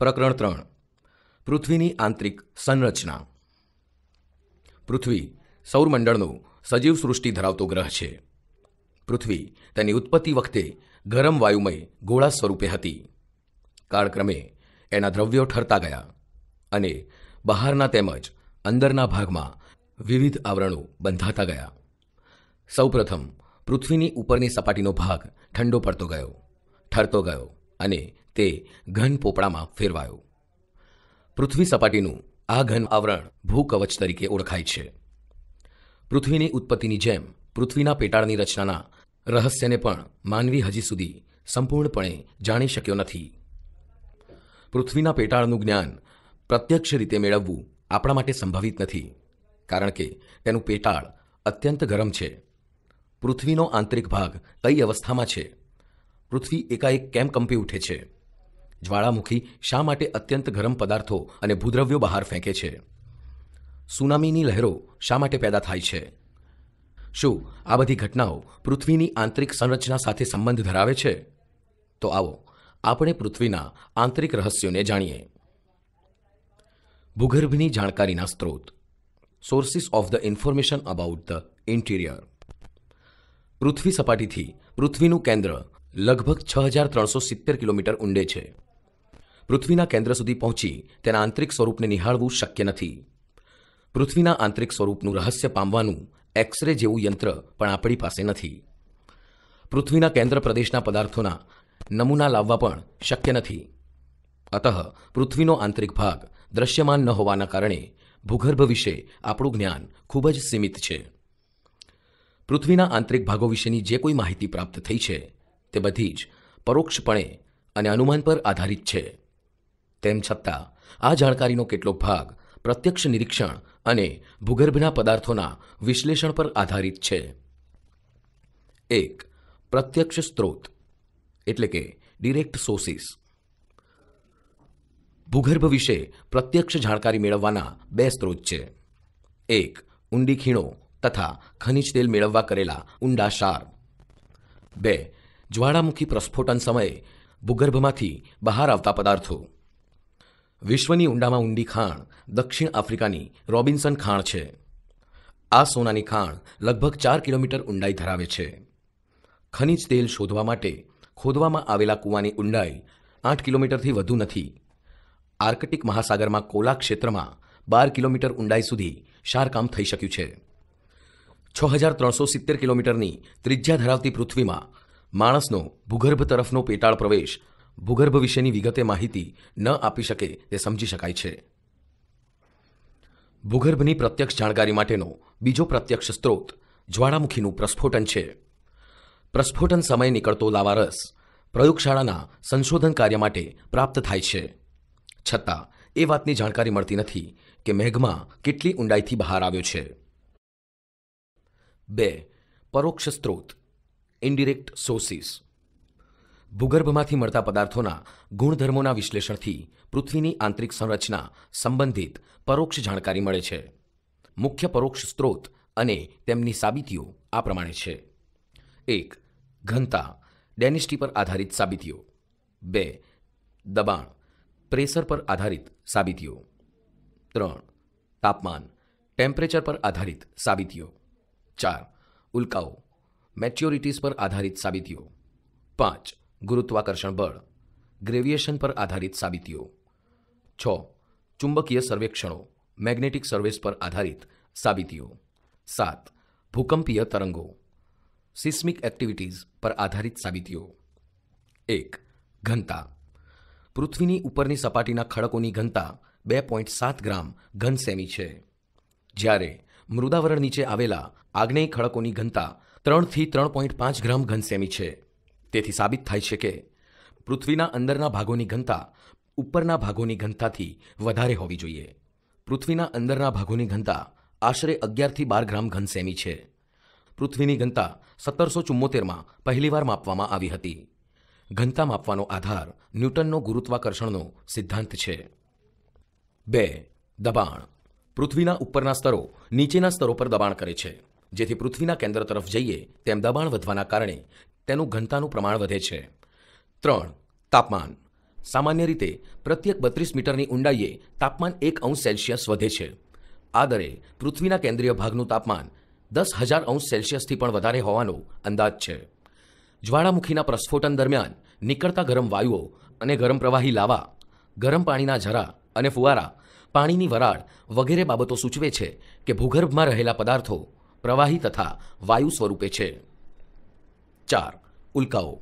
પ્રકરણ ત્રણ પૃથ્વીની આંતરિક સંરચના પૃથ્વી સૌરમંડળનો સજીવ સૃષ્ટિ ધરાવતો ગ્રહ છે પૃથ્વી તેની ઉત્પત્તિ વખતે ગરમ વાયુમય ગોળા સ્વરૂપે હતી કાળક્રમે એના દ્રવ્યો ઠરતા ગયા અને બહારના તેમજ અંદરના ભાગમાં વિવિધ આવરણો બંધાતા ગયા સૌપ્રથમ પૃથ્વીની ઉપરની સપાટીનો ભાગ ઠંડો પડતો ગયો ઠરતો ગયો અને તે ઘન પોપડામાં ફેરવાયો પૃથ્વી સપાટીનું આ ઘન આવરણ ભૂકવચ તરીકે ઓળખાય છે પૃથ્વીની ઉત્પત્તિની જેમ પૃથ્વીના પેટાળની રચનાના રહસ્યને પણ માનવી હજી સુધી સંપૂર્ણપણે જાણી શક્યો નથી પૃથ્વીના પેટાળનું જ્ઞાન પ્રત્યક્ષ રીતે મેળવવું આપણા માટે સંભવિત નથી કારણ કે તેનું પેટાળ અત્યંત ગરમ છે પૃથ્વીનો આંતરિક ભાગ કઈ અવસ્થામાં છે પૃથ્વી એકાએક કેમ કંપી ઉઠે છે જ્વાળામુખી શા માટે અત્યંત ગરમ પદાર્થો અને ભૂદ્રવ્યો બહાર ફેંકે છે સુનામીની લહેરો શા માટે પેદા થાય છે શું આ બધી ઘટનાઓ પૃથ્વીની આંતરિક સંરચના સાથે સંબંધ ધરાવે છે તો આવો આપણે પૃથ્વીના આંતરિક રહસ્યોને જાણીએ ભૂગર્ભની જાણકારીના સ્ત્રોત sources of the information about the interior પૃથ્વી સપાટીથી પૃથ્વીનું કેન્દ્ર લગભગ છ હજાર ત્રણસો સિત્તેર કિલોમીટર ઊંડે છે પૃથ્વીના કેન્દ્ર સુધી પહોંચી તેના આંતરિક સ્વરૂપને નિહાળવું શક્ય નથી પૃથ્વીના આંતરિક સ્વરૂપનું રહસ્ય પામવાનું એક્સરે જેવું યંત્ર પણ આપણી પાસે નથી પૃથ્વીના કેન્દ્ર પ્રદેશના પદાર્થોના નમૂના લાવવા પણ શક્ય નથી અતઃ પૃથ્વીનો આંતરિક ભાગ દ્રશ્યમાન ન હોવાના કારણે ભૂગર્ભ વિશે આપણું જ્ઞાન ખૂબ જ સીમિત છે પૃથ્વીના આંતરિક ભાગો વિશેની જે કોઈ માહિતી પ્રાપ્ત થઈ છે તે બધી જ પરોક્ષપણે અને અનુમાન પર આધારિત છે તેમ છતાં આ જાણકારીનો કેટલો ભાગ પ્રત્યક્ષ નિરીક્ષણ અને ભૂગર્ભના પદાર્થોના વિશ્લેષણ પર આધારિત છે એક પ્રત્યક્ષ સ્ત્રોત એટલે કે ડિરેક્ટ સોર્સિસ ભૂગર્ભ વિશે પ્રત્યક્ષ જાણકારી મેળવવાના બે સ્ત્રોત છે એક ઊંડી ખીણો તથા ખનિજ તેલ મેળવવા કરેલા ઊંડા ક્ષાર બે જ્વાળામુખી પ્રસ્ફોટન સમયે ભૂગર્ભમાંથી બહાર આવતા પદાર્થો વિશ્વની ઊંડામાં ઊંડી ખાણ દક્ષિણ આફ્રિકાની રોબિન્સન ખાણ છે આ સોનાની ખાણ લગભગ ચાર કિલોમીટર ઊંડાઈ ધરાવે છે ખનિજ તેલ શોધવા માટે ખોદવામાં આવેલા કૂવાની ઊંડાઈ આઠ કિલોમીટરથી વધુ નથી આર્કટિક મહાસાગરમાં કોલા ક્ષેત્રમાં બાર કિલોમીટર ઊંડાઈ સુધી શારકામ થઈ શક્યું છે છ હજાર ત્રણસો સિત્તેર કિલોમીટરની ત્રિજ્યા ધરાવતી પૃથ્વીમાં માણસનો ભૂગર્ભ તરફનો પેટાળ પ્રવેશ ભૂગર્ભ વિશેની વિગતે માહિતી ન આપી શકે તે સમજી શકાય છે ભૂગર્ભની પ્રત્યક્ષ જાણકારી માટેનો બીજો પ્રત્યક્ષ સ્ત્રોત જ્વાળામુખીનું પ્રસ્ફોટન છે પ્રસ્ફોટન સમયે નીકળતો લાવારસ પ્રયોગશાળાના સંશોધન કાર્ય માટે પ્રાપ્ત થાય છે છતાં એ વાતની જાણકારી મળતી નથી કે મેઘમાં કેટલી ઊંડાઈથી બહાર આવ્યો છે બે પરોક્ષ સ્ત્રોત ઇન્ડિરેક્ટ સોર્સિસ ભૂગર્ભમાંથી મળતા પદાર્થોના ગુણધર્મોના વિશ્લેષણથી પૃથ્વીની આંતરિક સંરચના સંબંધિત પરોક્ષ જાણકારી મળે છે મુખ્ય પરોક્ષ સ્ત્રોત અને તેમની સાબિતીઓ આ પ્રમાણે છે એક ઘનતા ડેનિસ્ટી પર આધારિત સાબિતીઓ બે દબાણ પ્રેશર પર આધારિત સાબિતીઓ ત્રણ તાપમાન ટેમ્પરેચર પર આધારિત સાબિતીઓ ચાર ઉલ્કાઓ મેચ્યોરિટીઝ પર આધારિત સાબિતીઓ પાંચ ગુરુત્વાકર્ષણ બળ ગ્રેવિએશન પર આધારિત સાબિતીઓ છ ચુંબકીય સર્વેક્ષણો મેગ્નેટિક સર્વેસ પર આધારિત સાબિતીઓ સાત ભૂકંપીય તરંગો સિસ્મિક એક્ટિવિટીઝ પર આધારિત સાબિતીઓ એક ઘનતા પૃથ્વીની ઉપરની સપાટીના ખડકોની ઘનતા બે પોઈન્ટ સાત ગ્રામ ઘન સેમી છે જ્યારે મૃદાવરણ નીચે આવેલા આગ્નેય ખડકોની ઘનતા ત્રણથી ત્રણ પોઈન્ટ પાંચ ગ્રામ ઘન સેમી છે તેથી સાબિત થાય છે કે પૃથ્વીના અંદરના ભાગોની ઘનતા ઉપરના ભાગોની ઘનતાથી વધારે હોવી જોઈએ પૃથ્વીના અંદરના ભાગોની ઘનતા આશરે અગિયારથી બાર ગ્રામ ઘન છે પૃથ્વીની ઘનતા સત્તરસો ચુમ્મોતેરમાં પહેલીવાર માપવામાં આવી હતી ઘનતા માપવાનો આધાર ન્યૂટનનો ગુરુત્વાકર્ષણનો સિદ્ધાંત છે બે દબાણ પૃથ્વીના ઉપરના સ્તરો નીચેના સ્તરો પર દબાણ કરે છે જેથી પૃથ્વીના કેન્દ્ર તરફ જઈએ તેમ દબાણ વધવાના કારણે તેનું ઘનતાનું પ્રમાણ વધે છે ત્રણ તાપમાન સામાન્ય રીતે પ્રત્યેક બત્રીસ મીટરની ઊંડાઈએ તાપમાન એક અંશ સેલ્સિયસ વધે છે આ દરે પૃથ્વીના કેન્દ્રીય ભાગનું તાપમાન દસ હજાર અંશ સેલ્સિયસથી પણ વધારે હોવાનો અંદાજ છે જ્વાળામુખીના પ્રસ્ફોટન દરમિયાન નીકળતા ગરમ વાયુઓ અને ગરમ પ્રવાહી લાવા ગરમ પાણીના ઝરા અને ફુવારા પાણીની વરાળ વગેરે બાબતો સૂચવે છે કે ભૂગર્ભમાં રહેલા પદાર્થો પ્રવાહી તથા વાયુ સ્વરૂપે છે ચાર ઉલ્કાઓ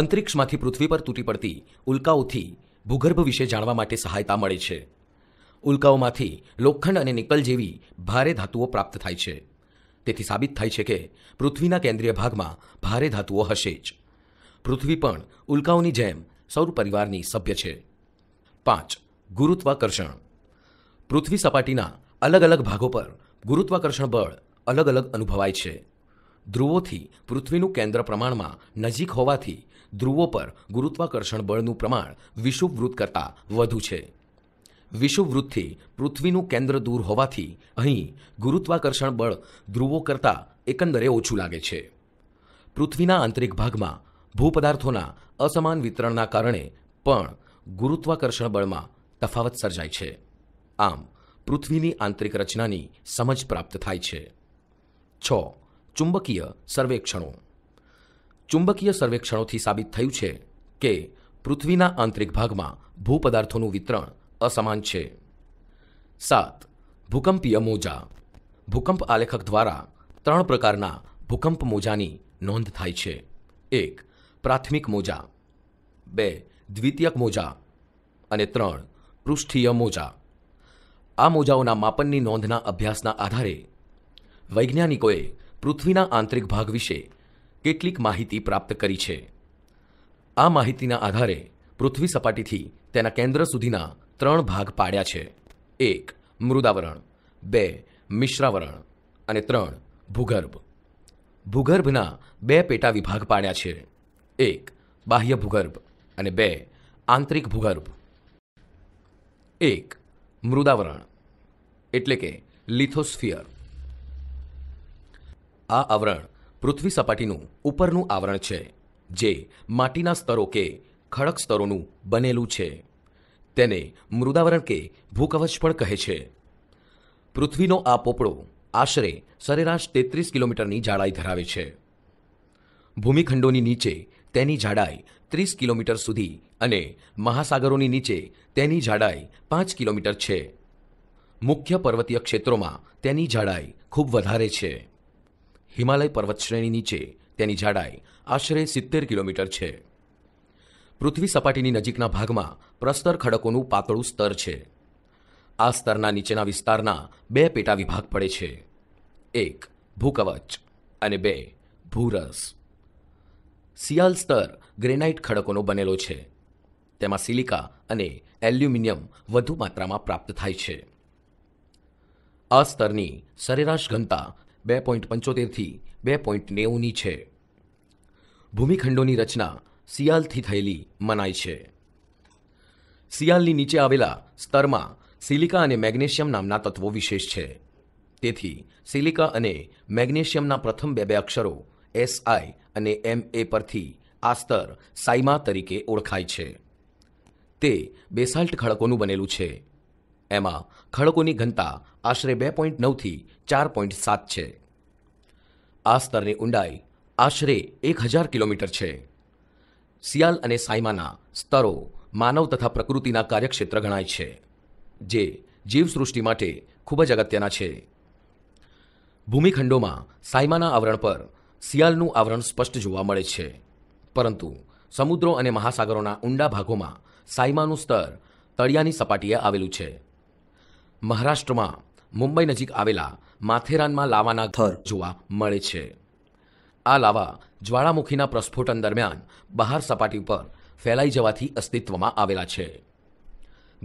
અંતરિક્ષમાંથી પૃથ્વી પર તૂટી પડતી ઉલ્કાઓથી ભૂગર્ભ વિશે જાણવા માટે સહાયતા મળે છે ઉલ્કાઓમાંથી લોખંડ અને નિકલ જેવી ભારે ધાતુઓ પ્રાપ્ત થાય છે તેથી સાબિત થાય છે કે પૃથ્વીના કેન્દ્રીય ભાગમાં ભારે ધાતુઓ હશે જ પૃથ્વી પણ ઉલ્કાઓની જેમ સૌર પરિવારની સભ્ય છે પાંચ ગુરુત્વાકર્ષણ પૃથ્વી સપાટીના અલગ અલગ ભાગો પર ગુરુત્વાકર્ષણ બળ અલગ અલગ અનુભવાય છે ધ્રુવોથી પૃથ્વીનું કેન્દ્ર પ્રમાણમાં નજીક હોવાથી ધ્રુવો પર ગુરુત્વાકર્ષણ બળનું પ્રમાણ વિષુવવૃત્ત કરતાં વધુ છે વિષુવવૃત્તથી પૃથ્વીનું કેન્દ્ર દૂર હોવાથી અહીં ગુરુત્વાકર્ષણ બળ ધ્રુવો કરતાં એકંદરે ઓછું લાગે છે પૃથ્વીના આંતરિક ભાગમાં ભૂપદાર્થોના અસમાન વિતરણના કારણે પણ ગુરુત્વાકર્ષણ બળમાં તફાવત સર્જાય છે આમ પૃથ્વીની આંતરિક રચનાની સમજ પ્રાપ્ત થાય છે છ ચુંબકીય સર્વેક્ષણો ચુંબકીય સર્વેક્ષણોથી સાબિત થયું છે કે પૃથ્વીના આંતરિક ભાગમાં ભૂપદાર્થોનું વિતરણ અસમાન છે સાત ભૂકંપીય મોજા ભૂકંપ આલેખક દ્વારા ત્રણ પ્રકારના ભૂકંપ મોજાની નોંધ થાય છે એક પ્રાથમિક મોજા બે દ્વિતીયક મોજા અને ત્રણ પૃષ્ઠીય મોજા આ મોજાઓના માપનની નોંધના અભ્યાસના આધારે વૈજ્ઞાનિકોએ પૃથ્વીના આંતરિક ભાગ વિશે કેટલીક માહિતી પ્રાપ્ત કરી છે આ માહિતીના આધારે પૃથ્વી સપાટીથી તેના કેન્દ્ર સુધીના ત્રણ ભાગ પાડ્યા છે એક મૃદાવરણ બે મિશ્રાવરણ અને ત્રણ ભૂગર્ભ ભૂગર્ભના બે પેટા વિભાગ પાડ્યા છે એક બાહ્ય ભૂગર્ભ અને બે આંતરિક ભૂગર્ભ એક મૃદાવરણ એટલે કે લિથોસ્ફિયર આ આવરણ પૃથ્વી સપાટીનું ઉપરનું આવરણ છે જે માટીના સ્તરો કે ખડક સ્તરોનું બનેલું છે તેને મૃદાવરણ કે ભૂકવચ પણ કહે છે પૃથ્વીનો આ પોપડો આશરે સરેરાશ તેત્રીસ કિલોમીટરની જાડાઈ ધરાવે છે ભૂમિખંડોની નીચે તેની જાડાઈ ત્રીસ કિલોમીટર સુધી અને મહાસાગરોની નીચે તેની જાડાઈ પાંચ કિલોમીટર છે મુખ્ય પર્વતીય ક્ષેત્રોમાં તેની જાડાઈ ખૂબ વધારે છે હિમાલય પર્વતશ્રેણી નીચે તેની જાડાઈ આશરે સિત્તેર કિલોમીટર છે પૃથ્વી સપાટીની નજીકના ભાગમાં પ્રસ્તર ખડકોનું પાતળું સ્તર છે આ સ્તરના નીચેના વિસ્તારના બે પેટા વિભાગ પડે છે એક ભૂકવચ અને બે ભૂરસ સિયાલ સ્તર ગ્રેનાઇટ ખડકોનો બનેલો છે તેમાં સિલિકા અને એલ્યુમિનિયમ વધુ માત્રામાં પ્રાપ્ત થાય છે આ સ્તરની સરેરાશ ઘનતા બે પોઈન્ટ પંચોતેરથી બે પોઈન્ટ નેવુંની છે ભૂમિખંડોની રચના સિયાલથી થયેલી મનાય છે સિયાલની નીચે આવેલા સ્તરમાં સિલિકા અને મેગ્નેશિયમ નામના તત્વો વિશેષ છે તેથી સિલિકા અને મેગ્નેશિયમના પ્રથમ બે બે અક્ષરો એસઆઈ અને એમ એ પરથી આ સ્તર સાયમા તરીકે ઓળખાય છે તે બેસાલ્ટ ખડકોનું બનેલું છે એમાં ખડકોની ઘનતા આશરે બે પોઈન્ટ નવથી ચાર પોઈન્ટ સાત છે આ સ્તરની ઊંડાઈ આશરે એક હજાર કિલોમીટર છે સિયાલ અને સાયમાના સ્તરો માનવ તથા પ્રકૃતિના કાર્યક્ષેત્ર ગણાય છે જે જીવસૃષ્ટિ માટે ખૂબ જ અગત્યના છે ભૂમિખંડોમાં સાયમાના આવરણ પર સિયાલનું આવરણ સ્પષ્ટ જોવા મળે છે પરંતુ સમુદ્રો અને મહાસાગરોના ઊંડા ભાગોમાં સાયમાનું સ્તર તળિયાની સપાટીએ આવેલું છે મહારાષ્ટ્રમાં મુંબઈ નજીક આવેલા માથેરાનમાં લાવાના થર જોવા મળે છે આ લાવા જ્વાળામુખીના પ્રસ્ફોટન દરમિયાન બહાર સપાટી ઉપર ફેલાઈ જવાથી અસ્તિત્વમાં આવેલા છે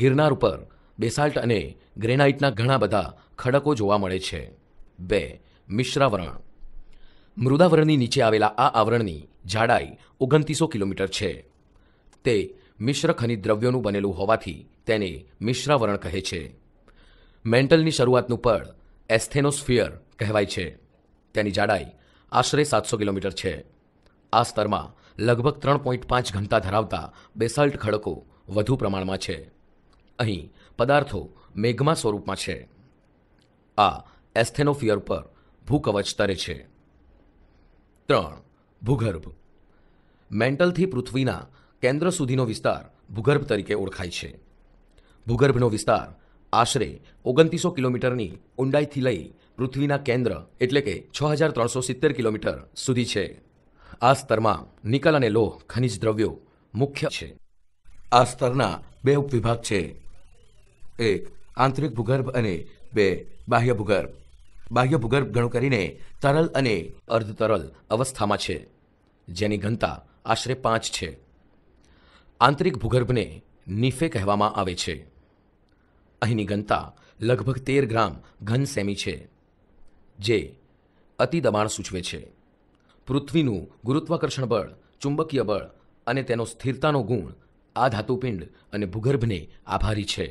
ગિરનાર ઉપર બેસાલ્ટ અને ગ્રેનાઇટના ઘણા બધા ખડકો જોવા મળે છે બે મિશ્રાવરણ મૃદાવરણની નીચે આવેલા આ આવરણની જાડાઈ ઓગણત્રીસો કિલોમીટર છે તે મિશ્ર ખનિજ દ્રવ્યોનું બનેલું હોવાથી તેને મિશ્રાવરણ કહે છે મેન્ટલની શરૂઆતનું પડ એસ્થેનોસ્ફિયર કહેવાય છે તેની જાડાઈ આશરે સાતસો કિલોમીટર છે આ સ્તરમાં લગભગ ત્રણ પોઈન્ટ પાંચ ઘનતા ધરાવતા બેસાલ્ટ ખડકો વધુ પ્રમાણમાં છે અહીં પદાર્થો મેઘમાં સ્વરૂપમાં છે આ એસ્થેનોફિયર પર ભૂકવચ તરે છે ત્રણ ભૂગર્ભ મેન્ટલથી પૃથ્વીના કેન્દ્ર સુધીનો વિસ્તાર ભૂગર્ભ તરીકે ઓળખાય છે ભૂગર્ભનો વિસ્તાર આશરે ઓગણત્રીસો કિલોમીટરની ઊંડાઈથી લઈ પૃથ્વીના કેન્દ્ર એટલે કે છ હજાર ત્રણસો સિત્તેર કિલોમીટર સુધી છે આ સ્તરમાં નિકલ અને લોહ ખનિજ દ્રવ્યો મુખ્ય છે આ સ્તરના બે ઉપવિભાગ છે એક આંતરિક ભૂગર્ભ અને બે બાહ્ય ભૂગર્ભ બાહ્ય ભૂગર્ભ ગણું કરીને તરલ અને અર્ધ તરલ અવસ્થામાં છે જેની ઘનતા આશરે પાંચ છે આંતરિક ભૂગર્ભને નિફે કહેવામાં આવે છે અહીંની ઘનતા લગભગ તેર ગ્રામ ઘન સેમી છે જે અતિ દબાણ સૂચવે છે પૃથ્વીનું ગુરુત્વાકર્ષણ બળ ચુંબકીય બળ અને તેનો સ્થિરતાનો ગુણ આ ધાતુપિંડ અને ભૂગર્ભને આભારી છે